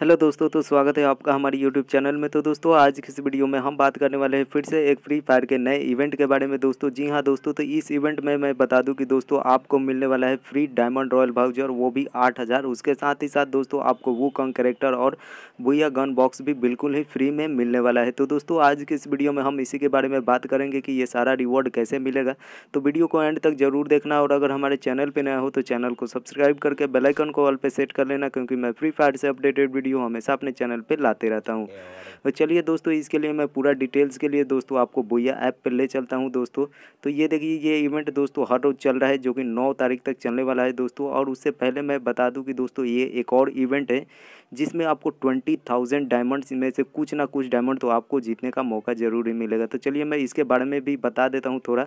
hello दोस्तों तो स्वागत है आपका हमारे यूट्यूब चैनल में तो दोस्तों आज की इस वीडियो में हम बात करने वाले हैं फिर से एक फ्री फायर के नए इवेंट के बारे में दोस्तों जी हाँ दोस्तों तो इस इवेंट में मैं बता दूं कि दोस्तों आपको मिलने वाला है फ्री डायमंड रॉयल भाउजर वो भी आठ हज़ार उसके साथ ही साथ दोस्तों आपको वो कंग करेक्टर और भूया गन बॉक्स भी बिल्कुल ही फ्री में मिलने वाला है तो दोस्तों आज की इस वीडियो में हम इसी के बारे में बात करेंगे कि ये सारा रिवॉर्ड कैसे मिलेगा तो वीडियो को एंड तक जरूर देखना और अगर हमारे चैनल पर नया हो तो चैनल को सब्सक्राइब करके बेलाइकन को ऑल पर सेट कर लेना क्योंकि मैं फ्री फायर से अपडेटेड वीडियो वीडियो हमेशा अपने चैनल पर लाते रहता हूँ तो चलिए दोस्तों इसके लिए मैं पूरा डिटेल्स के लिए दोस्तों आपको बोया ऐप पर ले चलता हूँ दोस्तों तो ये देखिए ये इवेंट दोस्तों हर रोज़ चल रहा है जो कि नौ तारीख तक चलने वाला है दोस्तों और उससे पहले मैं बता दूँ कि दोस्तों ये एक और इवेंट है जिसमें आपको ट्वेंटी थाउजेंड डायमंड्स में से कुछ ना कुछ डायमंड तो आपको जीतने का मौका ज़रूर मिलेगा तो चलिए मैं इसके बारे में भी बता देता हूँ थोड़ा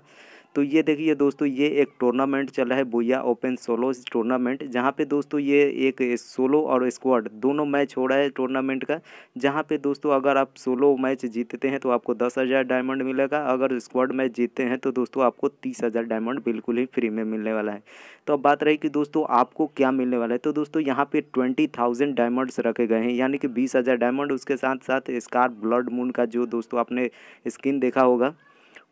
तो ये देखिए दोस्तों ये एक टूर्नामेंट चल रहा है बोया ओपन सोलो टूर्नामेंट जहाँ पे दोस्तों ये एक सोलो और स्क्वाड दोनों मैच हो रहा है टूर्नामेंट का जहाँ पे दोस्तों अगर आप सोलो मैच जीतते हैं तो आपको दस हज़ार डायमंड मिलेगा अगर स्क्वाड मैच जीतते हैं तो दोस्तों आपको तीस हज़ार डायमंड बिल्कुल ही फ्री में मिलने वाला है तो अब बात रही कि दोस्तों आपको क्या मिलने वाला है तो दोस्तों यहाँ पर ट्वेंटी थाउजेंड डायमंड्स रखे गए हैं यानी कि बीस हज़ार डायमंड उसके साथ साथ स्कार ब्लड मून का जो दोस्तों आपने स्किन देखा होगा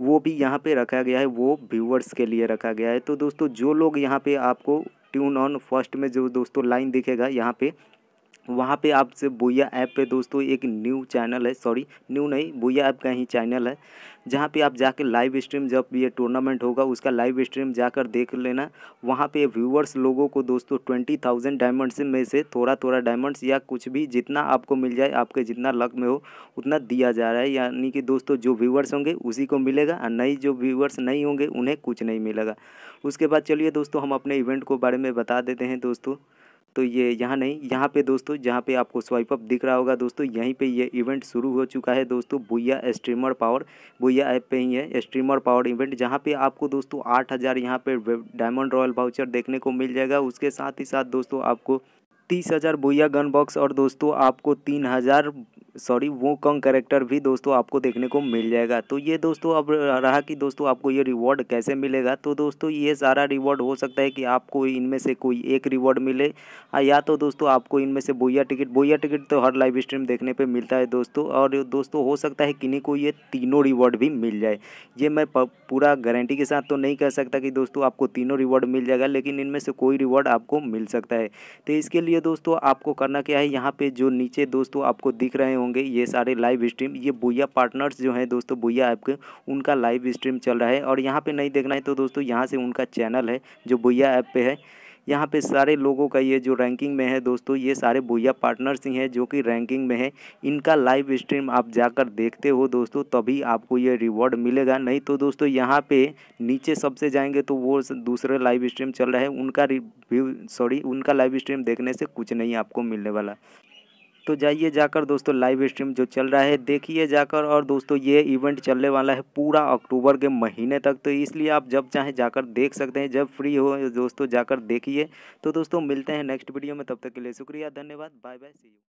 वो भी यहाँ पे रखा गया है वो व्यूवर्स के लिए रखा गया है तो दोस्तों जो लोग यहाँ पे आपको ट्यून ऑन फर्स्ट में जो दोस्तों लाइन दिखेगा यहाँ पे वहाँ पे आपसे बोया ऐप पे दोस्तों एक न्यू चैनल है सॉरी न्यू नहीं बोया ऐप का ही चैनल है जहाँ पे आप जाके लाइव स्ट्रीम जब ये टूर्नामेंट होगा उसका लाइव स्ट्रीम जाकर देख लेना वहाँ पे व्यूवर्स लोगों को दोस्तों ट्वेंटी थाउजेंड डायमंड्स में से थोड़ा थोड़ा डायमंड्स या कुछ भी जितना आपको मिल जाए आपके जितना लक में हो उतना दिया जा रहा है यानी कि दोस्तों जो व्यूवर्स होंगे उसी को मिलेगा और नई जो व्यूवर्स नहीं होंगे उन्हें कुछ नहीं मिलेगा उसके बाद चलिए दोस्तों हम अपने इवेंट को बारे में बता देते हैं दोस्तों तो ये यहाँ नहीं यहाँ पे दोस्तों जहाँ पे आपको स्वाइप अप दिख रहा होगा दोस्तों यहीं पे ये इवेंट शुरू हो चुका है दोस्तों Booyah streamer power Booyah app पे ही है स्ट्रीमर पावर इवेंट जहाँ पे आपको दोस्तों आठ हज़ार यहाँ पे डायमंड रॉयल वाउचर देखने को मिल जाएगा उसके साथ ही साथ दोस्तों आपको तीस हज़ार बोया गन बॉक्स और दोस्तों आपको तीन हज़ार सॉरी वो कंग करेक्टर भी दोस्तों आपको देखने को मिल जाएगा तो ये दोस्तों अब रहा कि दोस्तों आपको ये रिवॉर्ड कैसे मिलेगा तो दोस्तों ये सारा रिवॉर्ड हो सकता है कि आपको इनमें से कोई एक रिवॉर्ड मिले या तो दोस्तों आपको इनमें से बोया टिकट बोया टिकट तो हर लाइव स्ट्रीम देखने पर मिलता है दोस्तों और दोस्तों हो सकता है किन्हीं को ये तीनों रिवॉर्ड भी मिल जाए ये मैं पूरा गारंटी के साथ तो नहीं कह सकता कि दोस्तों आपको तीनों रिवॉर्ड मिल जाएगा लेकिन इनमें से कोई रिवॉर्ड आपको मिल सकता है तो इसके लिए दोस्तों आपको करना क्या है यहाँ पे जो नीचे दोस्तों आपको दिख रहे होंगे होंगे ये सारे लाइव स्ट्रीम ये बोया पार्टनर्स जो हैं दोस्तों बोया ऐप के उनका लाइव स्ट्रीम चल रहा है और यहाँ पर नहीं देखना है तो दोस्तों यहाँ से उनका चैनल है जो बोया ऐप पर है यहाँ पे सारे लोगों का ये जो रैंकिंग में है दोस्तों ये सारे बोया पार्टनर्स ही हैं जो कि रैंकिंग में है इनका लाइव स्ट्रीम आप जाकर देखते हो दोस्तों तभी आपको ये रिवॉर्ड मिलेगा नहीं तो दोस्तों यहाँ पे नीचे सबसे जाएंगे तो वो दूसरे लाइव स्ट्रीम चल रहा है उनका रिव्यू सॉरी उनका लाइव स्ट्रीम देखने से कुछ नहीं आपको मिलने वाला तो जाइए जाकर दोस्तों लाइव स्ट्रीम जो चल रहा है देखिए जाकर और दोस्तों ये इवेंट चलने वाला है पूरा अक्टूबर के महीने तक तो इसलिए आप जब चाहें जाकर देख सकते हैं जब फ्री हो दोस्तों जाकर देखिए तो दोस्तों मिलते हैं नेक्स्ट वीडियो में तब तक के लिए शुक्रिया धन्यवाद बाय बाय सी यू